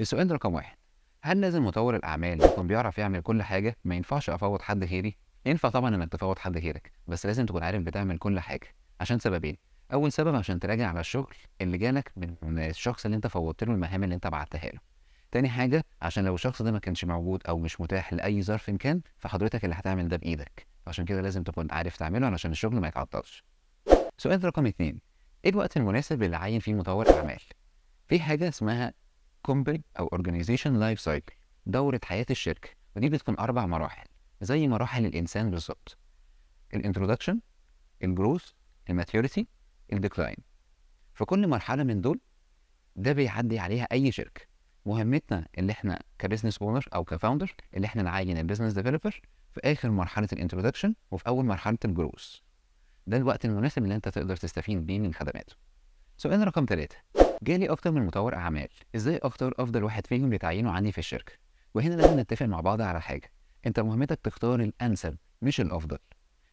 السؤال رقم واحد هل لازم مطور الاعمال يكون بيعرف يعمل كل حاجه ما ينفعش افوض حد غيري ينفع طبعا انك تفوض حد غيرك بس لازم تكون عارف بتعمل كل حاجه عشان سببين إيه؟ اول سبب عشان تراجع على الشغل اللي جالك من الشخص اللي انت فوضت له المهام اللي انت بعتها له تاني حاجه عشان لو الشخص ده ما كانش موجود او مش متاح لاي ظرف كان فحضرتك اللي هتعمل ده بايدك عشان كده لازم تكون عارف تعمله علشان الشغل ما يتعطلش سؤال رقم اتنين ايه الوقت المناسب اللي عين فيه مطور اعمال في حاجه اسمها company او اورجانيزيشن لايف سايكل دوره حياه الشركه ودي بتكون اربع مراحل زي مراحل الانسان بالظبط الانترودكشن الجروث الماتيوريتي الديكلاين في كل مرحله من دول ده بيعدي عليها اي شركه مهمتنا اللي احنا كبزنس اونر او كفاوندر اللي احنا نعين البزنس ديفلوبر في اخر مرحله الانترودكشن وفي اول مرحله الجروث ده الوقت المناسب اللي انت تقدر تستفيد بيه من خدماته سؤال رقم ثلاثة جالي اكتر من مطور اعمال ازاي اختار افضل واحد فيهم لتعيينه عندي في الشركه وهنا لازم نتفق مع بعض على حاجه انت مهمتك تختار الانسب مش الافضل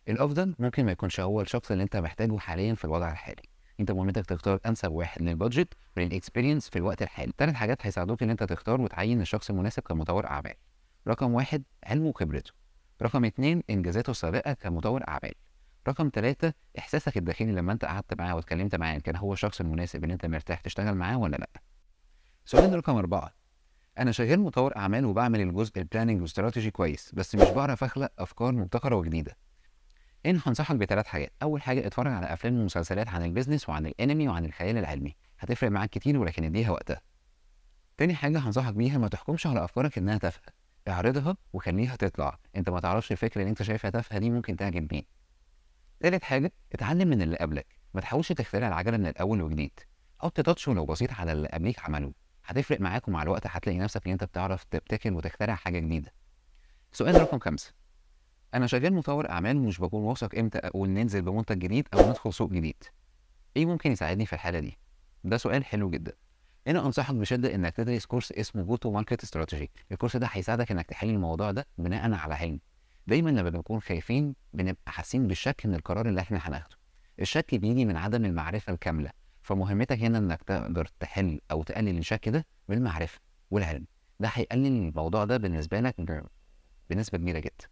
الافضل ممكن ما يكونش هو الشخص اللي انت محتاجه حاليا في الوضع الحالي انت مهمتك تختار انسب واحد للبادجت وللاكسبيرينس في الوقت الحالي ثلاث حاجات هيساعدوك ان انت تختار وتعين الشخص المناسب كمطور اعمال رقم واحد علمه وخبرته رقم اتنين انجازاته السابقه كمطور اعمال رقم ثلاثة إحساسك الداخلي لما أنت قعدت معاه واتكلمت معاه كان هو الشخص المناسب إن أنت مرتاح تشتغل معاه ولا لأ؟ سؤال رقم أربعة أنا شغال مطور أعمال وبعمل الجزء البلاننج والاستراتيجي كويس بس مش بعرف أخلق أفكار مبتكرة وجديدة. هنا إيه هنصحك بثلاث حاجات، أول حاجة اتفرج على أفلام ومسلسلات عن البيزنس وعن الأنمي وعن الخيال العلمي، هتفرق معاك كتير ولكن اديها وقتها. تاني حاجة هنصحك بيها ما تحكمش على أفكارك إنها تافهة، اعرضها وخليها تطلع، أنت ما تعرفش الفكرة اللي أنت شايفها تافهة دي ممكن تعجب مين. تالت حاجه اتعلم من اللي قبلك ما تحاولش تخترع العجله من الاول وجديد حط تاتش ولو بسيط على اللي قبليك عمله هتفرق معاك ومع الوقت هتلاقي نفسك ان انت بتعرف تبتكر وتخترع حاجه جديده سؤال رقم خمسة انا شغال مطور اعمال ومش بكون واثق امتى اقول ننزل بمنتج جديد او ندخل سوق جديد ايه ممكن يساعدني في الحاله دي ده سؤال حلو جدا انا انصحك بشده انك تدرس كورس اسمه جو تو ماركت استراتيجي الكورس ده هيساعدك انك تحل الموضوع ده بناء على علم دايما لما بنكون خايفين بنبقى حاسين بالشك من القرار اللي احنا هناخده الشك بيجي من عدم المعرفه الكامله فمهمتك هنا انك تقدر تحل او تقلل الشك ده بالمعرفه والعلم ده هيقلل الموضوع ده بالنسبه لك بنسبه كبيره جدا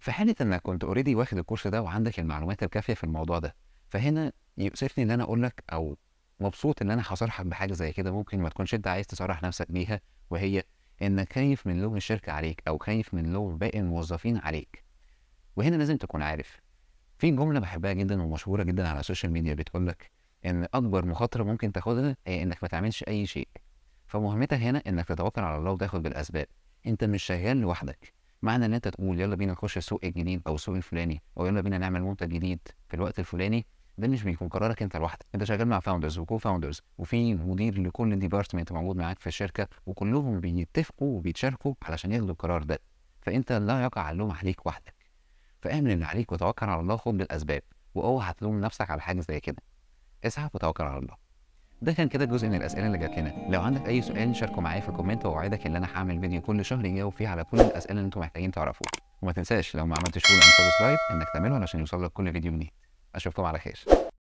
في حاله انك كنت اوريدي واخد الكورس ده وعندك المعلومات الكافيه في الموضوع ده فهنا يؤسفني ان انا اقول لك او مبسوط ان انا هصرحك بحاجه زي كده ممكن ما تكونش انت عايز تصرح نفسك بيها وهي انك خايف من لوم الشركه عليك او خايف من لوم باقي الموظفين عليك وهنا لازم تكون عارف في جمله بحبها جدا ومشهوره جدا على السوشيال ميديا بتقول لك ان اكبر مخاطره ممكن تاخدها هي انك ما تعملش اي شيء فمهمتك هنا انك تتوكل على الله وتاخد بالاسباب انت مش شغال لوحدك معنى ان انت تقول يلا بينا نخش السوق الجديد او السوق الفلاني او يلا بينا نعمل منتج جديد في الوقت الفلاني ده مش بيكون قرارك انت لوحدك انت شغال مع فاوندرز وكو فاوندرز وفي مدير لكل ديبارتمنت موجود معاك في الشركه وكلهم بيتفقوا وبيتشاركوا علشان ياخدوا القرار ده فانت لا يقع اللوم عليك وحدك فاعمل اللي عليك وتوكل على الله خد بالاسباب واوعى تلوم نفسك على حاجه زي كده اسعى وتوكل على الله ده كان كده جزء من الاسئله اللي جات لنا لو عندك اي سؤال شاركه معايا في الكومنت واوعدك ان انا هعمل فيديو كل شهر يجاوب فيه على كل الاسئله اللي انتم محتاجين تعرفوها وما تنساش لو ما عملتش فولو انك تعمله علشان يوصلك كل فيديو جديد en zo voormalig is.